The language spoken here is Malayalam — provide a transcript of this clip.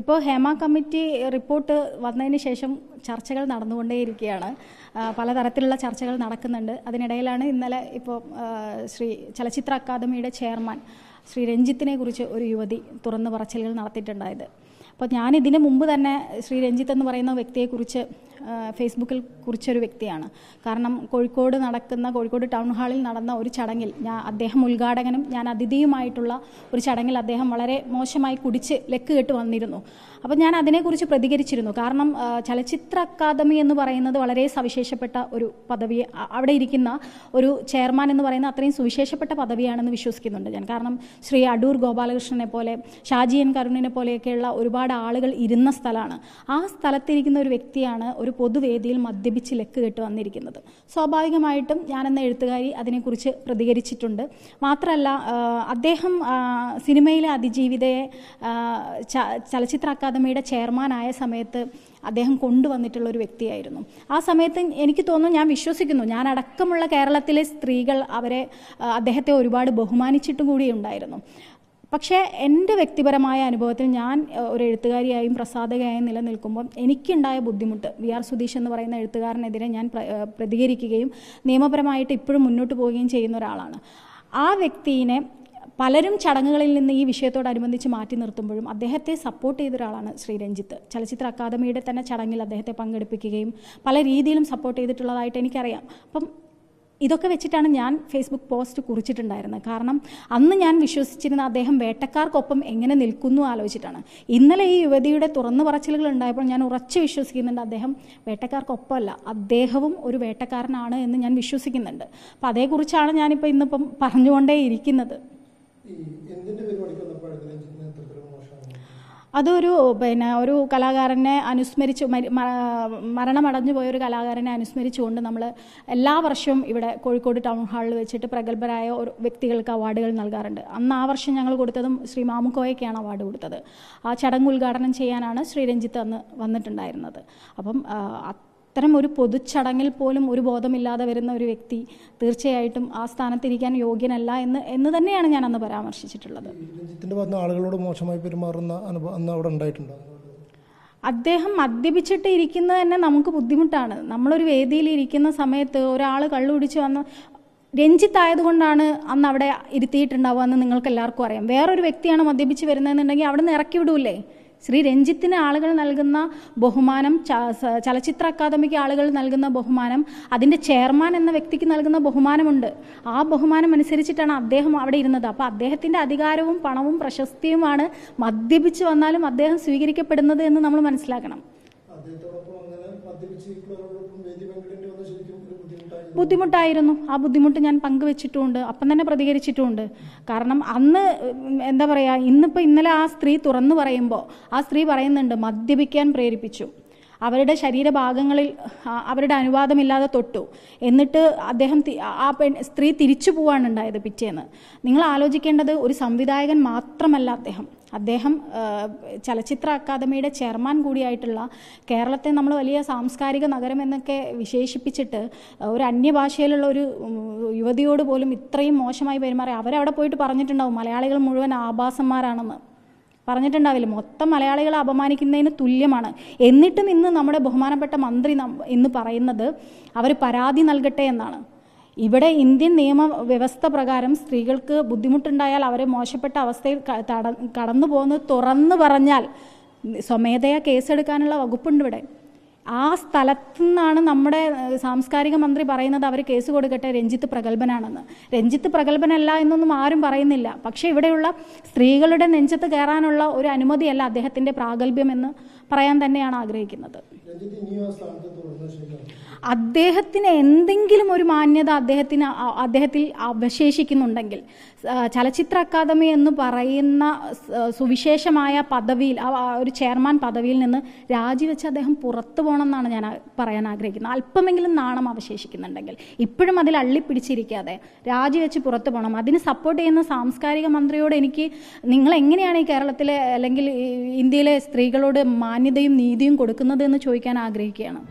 ഇപ്പോൾ ഹേമ കമ്മിറ്റി റിപ്പോർട്ട് വന്നതിന് ശേഷം ചർച്ചകൾ നടന്നുകൊണ്ടേയിരിക്കുകയാണ് പലതരത്തിലുള്ള ചർച്ചകൾ നടക്കുന്നുണ്ട് അതിനിടയിലാണ് ഇന്നലെ ഇപ്പോൾ ശ്രീ ചലച്ചിത്ര അക്കാദമിയുടെ ചെയർമാൻ ശ്രീ രഞ്ജിത്തിനെ കുറിച്ച് ഒരു യുവതി തുറന്നു പറച്ചിലുകൾ നടത്തിയിട്ടുണ്ടായത് അപ്പോൾ ഞാൻ ഇതിന് മുമ്പ് തന്നെ ശ്രീ രഞ്ജിത്ത് എന്ന് പറയുന്ന വ്യക്തിയെക്കുറിച്ച് ഫേസ്ബുക്കിൽ കുറിച്ചൊരു വ്യക്തിയാണ് കാരണം കോഴിക്കോട് നടക്കുന്ന കോഴിക്കോട് ടൗൺ ഹാളിൽ നടന്ന ഒരു ചടങ്ങിൽ ഞാൻ അദ്ദേഹം ഉദ്ഘാടകനും ഞാൻ അതിഥിയുമായിട്ടുള്ള ഒരു ചടങ്ങിൽ അദ്ദേഹം വളരെ മോശമായി കുടിച്ച് ലെക്ക് കേട്ട് വന്നിരുന്നു അപ്പോൾ ഞാൻ അതിനെക്കുറിച്ച് പ്രതികരിച്ചിരുന്നു കാരണം ചലച്ചിത്ര അക്കാദമി എന്ന് പറയുന്നത് വളരെ സവിശേഷപ്പെട്ട ഒരു പദവി അവിടെ ഇരിക്കുന്ന ഒരു ചെയർമാൻ എന്ന് പറയുന്ന അത്രയും സുവിശേഷപ്പെട്ട പദവിയാണെന്ന് വിശ്വസിക്കുന്നുണ്ട് ഞാൻ കാരണം ശ്രീ അടൂർ ഗോപാലകൃഷ്ണനെ പോലെ ഷാജി എൻ കരുണിനെ പോലെയൊക്കെയുള്ള ഒരുപാട് ഒരുപാട് ആളുകൾ ഇരുന്ന സ്ഥലമാണ് ആ സ്ഥലത്തിരിക്കുന്ന ഒരു വ്യക്തിയാണ് ഒരു പൊതുവേദിയിൽ മദ്യപിച്ച് ലക്ക് കെട്ട് വന്നിരിക്കുന്നത് സ്വാഭാവികമായിട്ടും ഞാനെന്ന എഴുത്തുകാരി അതിനെക്കുറിച്ച് പ്രതികരിച്ചിട്ടുണ്ട് മാത്രമല്ല അദ്ദേഹം സിനിമയിലെ അതിജീവിതയെ ചലച്ചിത്ര അക്കാദമിയുടെ ചെയർമാനായ സമയത്ത് അദ്ദേഹം കൊണ്ടുവന്നിട്ടുള്ള ഒരു വ്യക്തിയായിരുന്നു ആ സമയത്ത് എനിക്ക് തോന്നുന്നു ഞാൻ വിശ്വസിക്കുന്നു ഞാൻ അടക്കമുള്ള കേരളത്തിലെ സ്ത്രീകൾ അവരെ അദ്ദേഹത്തെ ഒരുപാട് ബഹുമാനിച്ചിട്ടും ഉണ്ടായിരുന്നു പക്ഷേ എൻ്റെ വ്യക്തിപരമായ അനുഭവത്തിൽ ഞാൻ ഒരു എഴുത്തുകാരിയായും പ്രസാധകയായും നിലനിൽക്കുമ്പോൾ എനിക്കുണ്ടായ ബുദ്ധിമുട്ട് വി ആർ സുധീഷ് എന്ന് പറയുന്ന എഴുത്തുകാരനെതിരെ ഞാൻ പ്രതികരിക്കുകയും നിയമപരമായിട്ട് ഇപ്പോഴും മുന്നോട്ട് പോവുകയും ചെയ്യുന്ന ഒരാളാണ് ആ വ്യക്തിയെ പലരും ചടങ്ങുകളിൽ നിന്ന് ഈ വിഷയത്തോടനുബന്ധിച്ച് മാറ്റി നിർത്തുമ്പോഴും അദ്ദേഹത്തെ സപ്പോർട്ട് ചെയ്ത ഒരാളാണ് ശ്രീ രഞ്ജിത്ത് ചലച്ചിത്ര അക്കാദമിയുടെ തന്നെ ചടങ്ങിൽ അദ്ദേഹത്തെ പങ്കെടുപ്പിക്കുകയും പല രീതിയിലും സപ്പോർട്ട് ചെയ്തിട്ടുള്ളതായിട്ട് എനിക്കറിയാം അപ്പം ഇതൊക്കെ വെച്ചിട്ടാണ് ഞാൻ ഫേസ്ബുക്ക് പോസ്റ്റ് കുറിച്ചിട്ടുണ്ടായിരുന്നത് കാരണം അന്ന് ഞാൻ വിശ്വസിച്ചിരുന്ന അദ്ദേഹം വേട്ടക്കാർക്കൊപ്പം എങ്ങനെ നിൽക്കുന്നു ആലോചിച്ചിട്ടാണ് ഇന്നലെ ഈ യുവതിയുടെ തുറന്നു പറച്ചിലുകൾ ഉണ്ടായപ്പോൾ ഞാൻ ഉറച്ചു വിശ്വസിക്കുന്നുണ്ട് അദ്ദേഹം വേട്ടക്കാർക്കൊപ്പമല്ല അദ്ദേഹവും ഒരു വേട്ടക്കാരനാണ് എന്ന് ഞാൻ വിശ്വസിക്കുന്നുണ്ട് അപ്പം അതേക്കുറിച്ചാണ് ഞാനിപ്പോൾ ഇന്നിപ്പം പറഞ്ഞുകൊണ്ടേ ഇരിക്കുന്നത് അതൊരു പിന്നെ ഒരു കലാകാരനെ അനുസ്മരിച്ച് മരണമടഞ്ഞു പോയ ഒരു കലാകാരനെ അനുസ്മരിച്ചുകൊണ്ട് നമ്മൾ എല്ലാ വർഷവും ഇവിടെ കോഴിക്കോട് ടൗൺ ഹാളിൽ വെച്ചിട്ട് പ്രഗത്ഭരായ ഒരു വ്യക്തികൾക്ക് അവാർഡുകൾ നൽകാറുണ്ട് അന്ന് ആ വർഷം ഞങ്ങൾ കൊടുത്തതും ശ്രീ മാമുക്കോയ്ക്കാണ് അവാർഡ് കൊടുത്തത് ആ ചടങ്ങ് ഉദ്ഘാടനം ചെയ്യാനാണ് ശ്രീ രഞ്ജിത്ത് അന്ന് വന്നിട്ടുണ്ടായിരുന്നത് അപ്പം അത്തരം ഒരു പൊതുച്ചടങ്ങിൽ പോലും ഒരു ബോധമില്ലാതെ വരുന്ന ഒരു വ്യക്തി തീർച്ചയായിട്ടും ആ സ്ഥാനത്തിരിക്കാൻ യോഗ്യനല്ല എന്ന് എന്ന് തന്നെയാണ് ഞാൻ അന്ന് പരാമർശിച്ചിട്ടുള്ളത് ആളുകളോട് മോശമായി പെരുമാറുന്ന അനുഭവം അവിടെ ഉണ്ടായിട്ടുണ്ടോ അദ്ദേഹം മദ്യപിച്ചിട്ട് ഇരിക്കുന്നത് തന്നെ നമുക്ക് ബുദ്ധിമുട്ടാണ് നമ്മളൊരു വേദിയിൽ ഇരിക്കുന്ന സമയത്ത് ഒരാൾ കള്ളുപിടിച്ച് വന്ന് രഞ്ജിത്തായതുകൊണ്ടാണ് അന്ന് അവിടെ ഇരുത്തിയിട്ടുണ്ടാവുക എന്ന് നിങ്ങൾക്ക് എല്ലാവർക്കും അറിയാം വേറൊരു വ്യക്തിയാണ് മദ്യപിച്ച് വരുന്നതെന്നുണ്ടെങ്കിൽ അവിടെ നിന്ന് ഇറക്കി വിടൂല്ലേ ശ്രീ രഞ്ജിത്തിന് ആളുകൾ നൽകുന്ന ബഹുമാനം ചലച്ചിത്ര അക്കാദമിക്ക് ആളുകൾ നൽകുന്ന ബഹുമാനം അതിൻ്റെ ചെയർമാൻ എന്ന വ്യക്തിക്ക് നൽകുന്ന ബഹുമാനമുണ്ട് ആ ബഹുമാനം അനുസരിച്ചിട്ടാണ് അദ്ദേഹം അവിടെ ഇരുന്നത് അപ്പോൾ അദ്ദേഹത്തിൻ്റെ അധികാരവും പണവും പ്രശസ്തിയുമാണ് മദ്യപിച്ച് വന്നാലും അദ്ദേഹം സ്വീകരിക്കപ്പെടുന്നത് എന്ന് നമ്മൾ മനസ്സിലാക്കണം ബുദ്ധിമുട്ടായിരുന്നു ആ ബുദ്ധിമുട്ട് ഞാൻ പങ്കുവെച്ചിട്ടുമുണ്ട് അപ്പം തന്നെ പ്രതികരിച്ചിട്ടുമുണ്ട് കാരണം അന്ന് എന്താ പറയുക ഇന്നിപ്പോൾ ഇന്നലെ ആ സ്ത്രീ തുറന്നു പറയുമ്പോൾ ആ സ്ത്രീ പറയുന്നുണ്ട് മദ്യപിക്കാൻ പ്രേരിപ്പിച്ചു അവരുടെ ശരീരഭാഗങ്ങളിൽ അവരുടെ അനുവാദമില്ലാതെ തൊട്ടു എന്നിട്ട് അദ്ദേഹം ആ പെൺ സ്ത്രീ തിരിച്ചു പോവാണ് പിറ്റേന്ന് നിങ്ങൾ ആലോചിക്കേണ്ടത് ഒരു സംവിധായകൻ മാത്രമല്ല അദ്ദേഹം അദ്ദേഹം ചലച്ചിത്ര അക്കാദമിയുടെ ചെയർമാൻ കൂടിയായിട്ടുള്ള കേരളത്തെ നമ്മൾ വലിയ സാംസ്കാരിക നഗരം എന്നൊക്കെ വിശേഷിപ്പിച്ചിട്ട് ഒരു അന്യഭാഷയിലുള്ള ഒരു യുവതിയോട് പോലും ഇത്രയും മോശമായി പെരുമാറി അവരവിടെ പോയിട്ട് പറഞ്ഞിട്ടുണ്ടാവും മലയാളികൾ മുഴുവൻ ആഭാസന്മാരാണെന്ന് പറഞ്ഞിട്ടുണ്ടാവില്ല മൊത്തം മലയാളികളെ അപമാനിക്കുന്നതിന് തുല്യമാണ് എന്നിട്ടും ഇന്ന് നമ്മുടെ ബഹുമാനപ്പെട്ട മന്ത്രി എന്ന് പറയുന്നത് അവർ പരാതി നൽകട്ടെ എന്നാണ് ഇവിടെ ഇന്ത്യൻ നിയമ വ്യവസ്ഥ പ്രകാരം സ്ത്രീകൾക്ക് ബുദ്ധിമുട്ടുണ്ടായാൽ അവരെ മോശപ്പെട്ട അവസ്ഥയിൽ കടന്നു പോകുന്നത് തുറന്നു പറഞ്ഞാൽ സ്വമേധയാ കേസെടുക്കാനുള്ള വകുപ്പുണ്ട് ഇവിടെ ആ സ്ഥലത്തു നിന്നാണ് നമ്മുടെ സാംസ്കാരിക മന്ത്രി പറയുന്നത് അവർ കേസ് കൊടുക്കട്ടെ രഞ്ജിത്ത് പ്രഗത്ഭനാണെന്ന് രഞ്ജിത്ത് പ്രഗത്ഭനല്ല എന്നൊന്നും ആരും പറയുന്നില്ല പക്ഷേ ഇവിടെയുള്ള സ്ത്രീകളുടെ നെഞ്ചത്ത് കയറാനുള്ള ഒരു അനുമതിയല്ല അദ്ദേഹത്തിൻ്റെ എന്ന് പറയാൻ തന്നെയാണ് ആഗ്രഹിക്കുന്നത് അദ്ദേഹത്തിന് എന്തെങ്കിലും ഒരു മാന്യത അദ്ദേഹത്തിന് അദ്ദേഹത്തിൽ അവശേഷിക്കുന്നുണ്ടെങ്കിൽ ചലച്ചിത്ര അക്കാദമി എന്ന് പറയുന്ന സുവിശേഷമായ പദവിയിൽ ഒരു ചെയർമാൻ പദവിയിൽ നിന്ന് രാജിവെച്ച് അദ്ദേഹം പുറത്തു പോകണമെന്നാണ് ഞാൻ പറയാൻ ആഗ്രഹിക്കുന്നത് അല്പമെങ്കിലും നാണം അവശേഷിക്കുന്നുണ്ടെങ്കിൽ ഇപ്പോഴും അതിൽ അള്ളിപ്പിടിച്ചിരിക്കാതെ രാജിവെച്ച് പുറത്തു പോകണം അതിന് സപ്പോർട്ട് ചെയ്യുന്ന സാംസ്കാരിക മന്ത്രിയോട് എനിക്ക് നിങ്ങൾ എങ്ങനെയാണ് ഈ കേരളത്തിലെ അല്ലെങ്കിൽ ഇന്ത്യയിലെ സ്ത്രീകളോട് മാന്യതയും നീതിയും കൊടുക്കുന്നത് എന്ന് ചോദിക്കാൻ ആഗ്രഹിക്കുകയാണ്